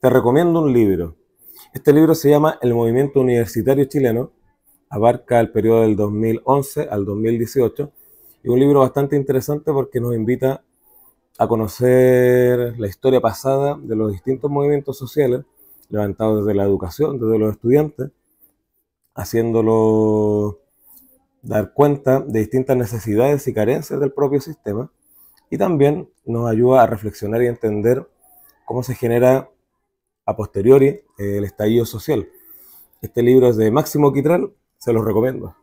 te recomiendo un libro. Este libro se llama El Movimiento Universitario Chileno, abarca el periodo del 2011 al 2018, y un libro bastante interesante porque nos invita a conocer la historia pasada de los distintos movimientos sociales levantados desde la educación, desde los estudiantes, haciéndolo dar cuenta de distintas necesidades y carencias del propio sistema y también nos ayuda a reflexionar y entender cómo se genera a posteriori eh, el estallido social. Este libro es de Máximo Quitral, se los recomiendo.